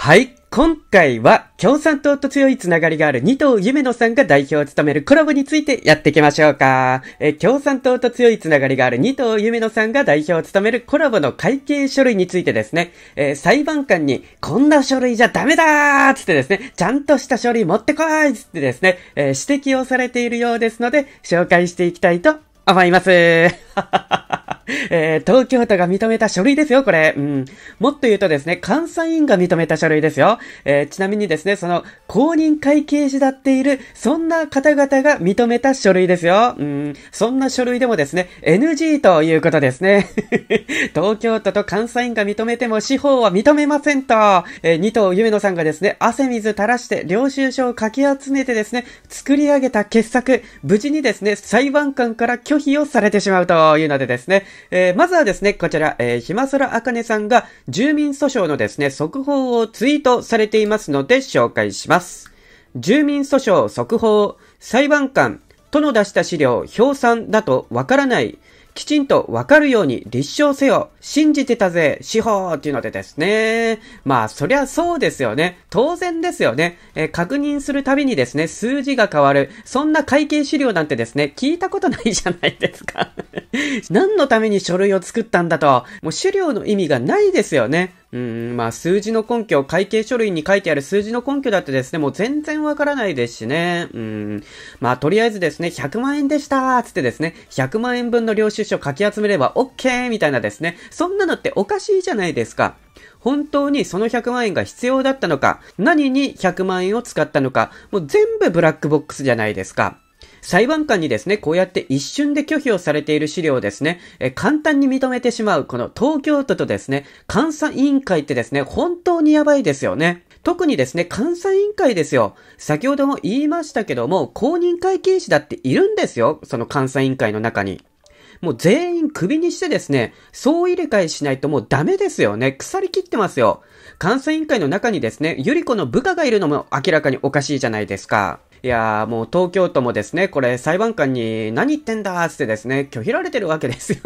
はい。今回は共産党と強いつながりがある二党夢のさんが代表を務めるコラボについてやっていきましょうか。え、共産党と強いつながりがある二党夢のさんが代表を務めるコラボの会計書類についてですね、えー、裁判官にこんな書類じゃダメだーつってですね、ちゃんとした書類持ってこいつってですね、えー、指摘をされているようですので、紹介していきたいと思います。ははは。えー、東京都が認めた書類ですよ、これ。うん。もっと言うとですね、監査員が認めた書類ですよ。えー、ちなみにですね、その、公認会計士だっている、そんな方々が認めた書類ですよ。うん。そんな書類でもですね、NG ということですね。東京都と監査員が認めても司法は認めませんと、えー、二頭夢野さんがですね、汗水垂らして領収書をかき集めてですね、作り上げた傑作、無事にですね、裁判官から拒否をされてしまうというのでですね、えー、まずはですね、こちら、えー、そらあかねさんが住民訴訟のですね、速報をツイートされていますので紹介します。住民訴訟速報、裁判官、との出した資料、評算だとわからない。きちんとわかるように立証せよ。信じてたぜ、司法っていうのでですね。まあ、そりゃそうですよね。当然ですよね。えー、確認するたびにですね、数字が変わる。そんな会計資料なんてですね、聞いたことないじゃないですか 何のために書類を作ったんだと。もう資料の意味がないですよね。うん、まあ数字の根拠、会計書類に書いてある数字の根拠だってですね、もう全然わからないですしね。うん、まあとりあえずですね、100万円でしたーつってですね、100万円分の領収書かき集めれば OK! みたいなですね、そんなのっておかしいじゃないですか。本当にその100万円が必要だったのか、何に100万円を使ったのか、もう全部ブラックボックスじゃないですか。裁判官にですね、こうやって一瞬で拒否をされている資料をですね、え簡単に認めてしまう、この東京都とですね、監査委員会ってですね、本当にやばいですよね。特にですね、監査委員会ですよ。先ほども言いましたけども、公認会計士だっているんですよ。その監査委員会の中に。もう全員首にしてですね、総入れ替えしないともうダメですよね。腐りきってますよ。監査委員会の中にですね、ゆり子の部下がいるのも明らかにおかしいじゃないですか。いやーもう東京都もですね、これ裁判官に何言ってんだーつってですね、拒否られてるわけですよ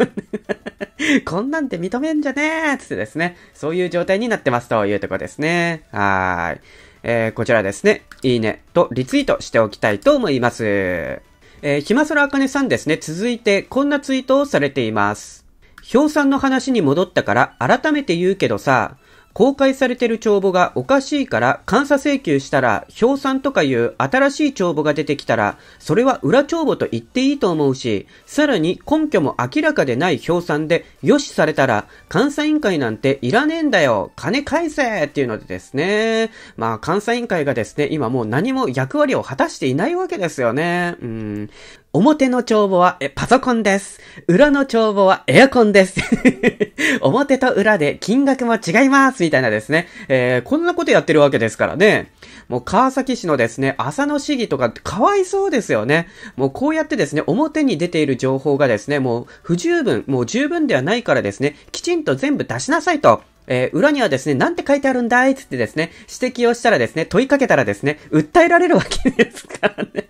ね こんなんて認めんじゃねーつってですね、そういう状態になってますというとこですね。はーい。えー、こちらですね、いいねとリツイートしておきたいと思います。えー、ひまそらあかねさんですね、続いてこんなツイートをされています。氷さんの話に戻ったから改めて言うけどさ、公開されてる帳簿がおかしいから監査請求したら、評算とかいう新しい帳簿が出てきたら、それは裏帳簿と言っていいと思うし、さらに根拠も明らかでない評算で、よしされたら、監査委員会なんていらねえんだよ金返せっていうのでですね、まあ監査委員会がですね、今もう何も役割を果たしていないわけですよね。うん。表の帳簿はえパソコンです。裏の帳簿はエアコンです。表と裏で金額も違いますみたいなですね。えー、こんなことやってるわけですからね。もう川崎市のですね、浅野市議とかかわいそうですよね。もうこうやってですね、表に出ている情報がですね、もう不十分、もう十分ではないからですね、きちんと全部出しなさいと。えー、裏にはですね、なんて書いてあるんだいつってですね、指摘をしたらですね、問いかけたらですね、訴えられるわけですからね。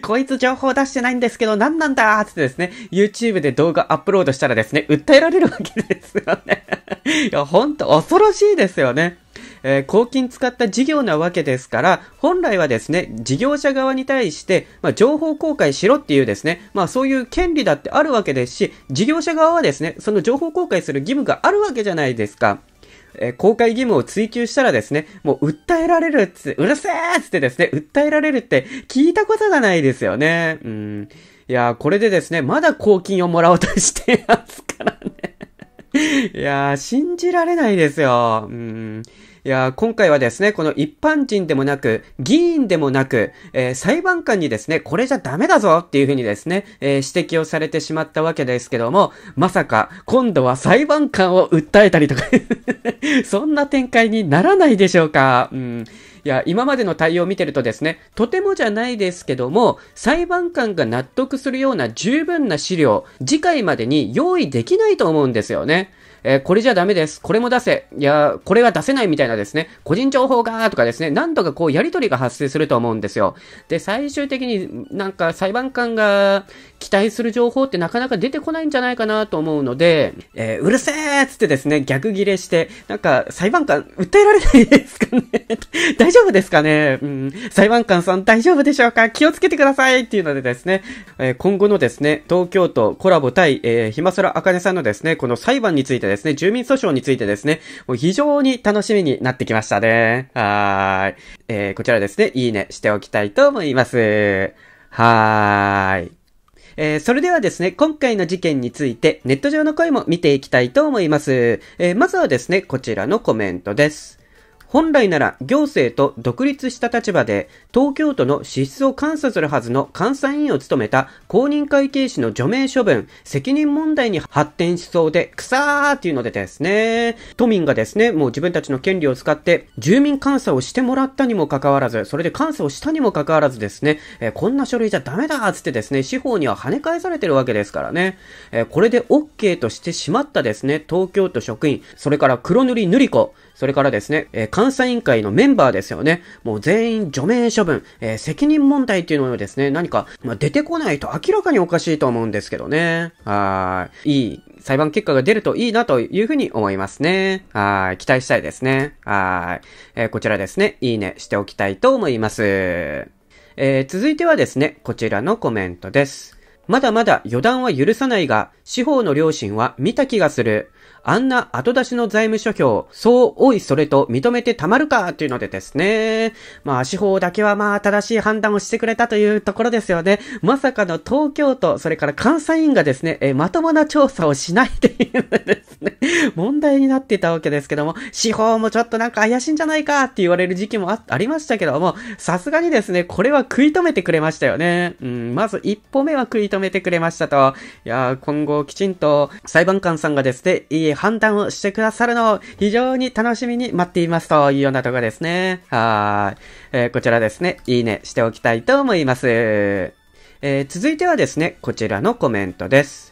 こいつ情報出してないんですけど、何なんだつってですね、YouTube で動画アップロードしたらですね、訴えられるわけですよね。いや、ほんと恐ろしいですよね。えー、公金使った事業なわけですから、本来はですね、事業者側に対して、まあ、情報公開しろっていうですね、まあそういう権利だってあるわけですし、事業者側はですね、その情報公開する義務があるわけじゃないですか。えー、公開義務を追求したらですね、もう訴えられるっつうるせえっつってですね、訴えられるって聞いたことがないですよね。うん。いやー、これでですね、まだ公金をもらおうとしてますからね。いやー、信じられないですよ。うん。いや、今回はですね、この一般人でもなく、議員でもなく、えー、裁判官にですね、これじゃダメだぞっていうふうにですね、えー、指摘をされてしまったわけですけども、まさか、今度は裁判官を訴えたりとか そんな展開にならないでしょうか。うんいや、今までの対応を見てるとですね、とてもじゃないですけども、裁判官が納得するような十分な資料、次回までに用意できないと思うんですよね。えー、これじゃダメです。これも出せ。いや、これは出せないみたいなですね、個人情報がとかですね、なんとかこうやりとりが発生すると思うんですよ。で、最終的になんか裁判官が期待する情報ってなかなか出てこないんじゃないかなと思うので、えー、うるせえっつってですね、逆ギレして、なんか、裁判官、訴えられないですかね 大丈夫ですかねうん、裁判官さん大丈夫でしょうか気をつけてくださいっていうのでですね、えー、今後のですね、東京都コラボ対、えー、ひまそらあかねさんのですね、この裁判についてですね、住民訴訟についてですね、もう非常に楽しみになってきましたね。はーい。えー、こちらですね、いいねしておきたいと思います。はーい。えー、それではですね、今回の事件についてネット上の声も見ていきたいと思います。えー、まずはですね、こちらのコメントです。本来なら行政と独立した立場で、東京都の支出を監査するはずの監査委員を務めた公認会計士の除名処分、責任問題に発展しそうで、くさーっていうのでですね、都民がですね、もう自分たちの権利を使って、住民監査をしてもらったにもかかわらず、それで監査をしたにもかかわらずですね、えー、こんな書類じゃダメだっつってですね、司法には跳ね返されてるわけですからね、えー、これで OK としてしまったですね、東京都職員、それから黒塗り塗り子、それからですね、えー監査委員会のメンバーですよね。もう全員除名処分、えー、責任問題っていうのをですね、何か、まあ、出てこないと明らかにおかしいと思うんですけどね。はい。いい裁判結果が出るといいなというふうに思いますね。はい。期待したいですね。はい。えー、こちらですね、いいねしておきたいと思います。えー、続いてはですね、こちらのコメントです。まだまだ予断は許さないが、司法の両親は見た気がする。あんな後出しの財務諸表、そうおいそれと認めてたまるかというのでですね。まあ、司法だけはまあ、正しい判断をしてくれたというところですよね。まさかの東京都、それから監査員がですね、えまともな調査をしないというですね、問題になってたわけですけども、司法もちょっとなんか怪しいんじゃないかって言われる時期もあありましたけども、さすがにですね、これは食い止めてくれましたよね。うん、まず一歩目は食い止め認めてくれましたと、いやー、今後きちんと裁判官さんがですね、いい判断をしてくださるのを非常に楽しみに待っていますというようなところですね。はい。えー、こちらですね、いいねしておきたいと思います。えー、続いてはですね、こちらのコメントです。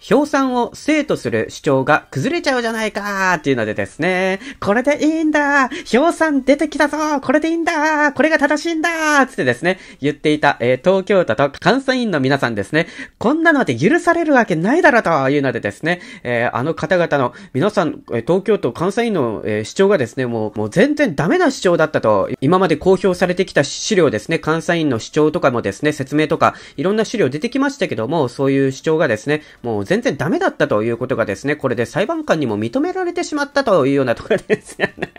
評賛を生とする主張が崩れちゃうじゃないかっていうのでですね、これでいいんだ評賛出てきたぞこれでいいんだこれが正しいんだつってですね、言っていた、えー、東京都と監査員の皆さんですね、こんなので許されるわけないだろというのでですね、えー、あの方々の皆さん、東京都監査員の、えー、主張がですね、もう、もう全然ダメな主張だったと、今まで公表されてきた資料ですね、監査員の主張とかもですね、説明とか、いろんな資料出てきましたけども、そういう主張がですね、もう全然ダメだったということがですね、これで裁判官にも認められてしまったというようなところですよね。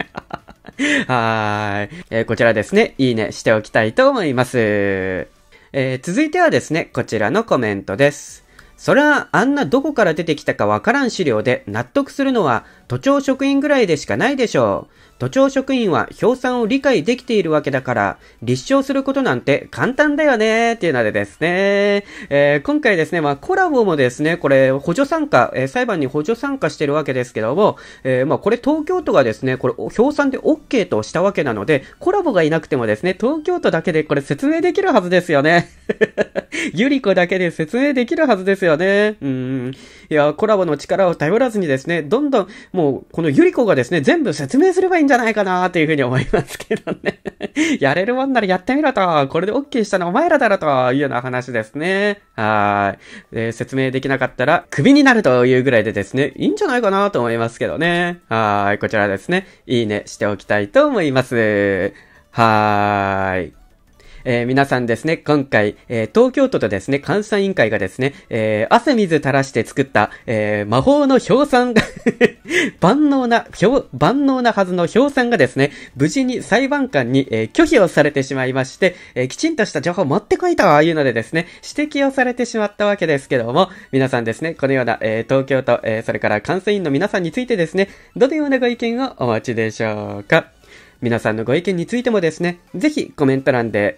はい、えー、こちらですね、いいねしておきたいと思います。えー、続いてはですね、こちらのコメントです。それはあんなどこから出てきたかわからん資料で納得するのは都庁職員ぐらいでしかないでしょう。都庁職員は評算を理解できているわけだから、立証することなんて簡単だよねーっていうのでですね、えー、今回ですね、まあコラボもですね、これ補助参加、えー、裁判に補助参加してるわけですけども、えー、まあこれ東京都がですね、これ評算で OK としたわけなので、コラボがいなくてもですね、東京都だけでこれ説明できるはずですよね。ゆりこだけで説明できるはずですよね。うん。いや、コラボの力を頼らずにですね、どんどん、もう、このゆりこがですね、全部説明すればいいんじゃないかなというふうに思いますけどね。やれるもんならやってみろと、これで OK したのお前らだろというような話ですね。はい。え説明できなかったら、クビになるというぐらいでですね、いいんじゃないかなと思いますけどね。はい。こちらですね、いいねしておきたいと思います。はーい。えー、皆さんですね、今回、えー、東京都とですね、監査委員会がですね、えー、汗水垂らして作った、え魔法の氷酸 万能な、万能なはずの氷酸がですね、無事に裁判官に、え拒否をされてしまいまして、えきちんとした情報を持ってこいというのでですね、指摘をされてしまったわけですけども、皆さんですね、このような、え東京都、えそれから監査委員の皆さんについてですね、どのようなご意見をお待ちでしょうか。皆さんのご意見についてもですね、ぜひコメント欄で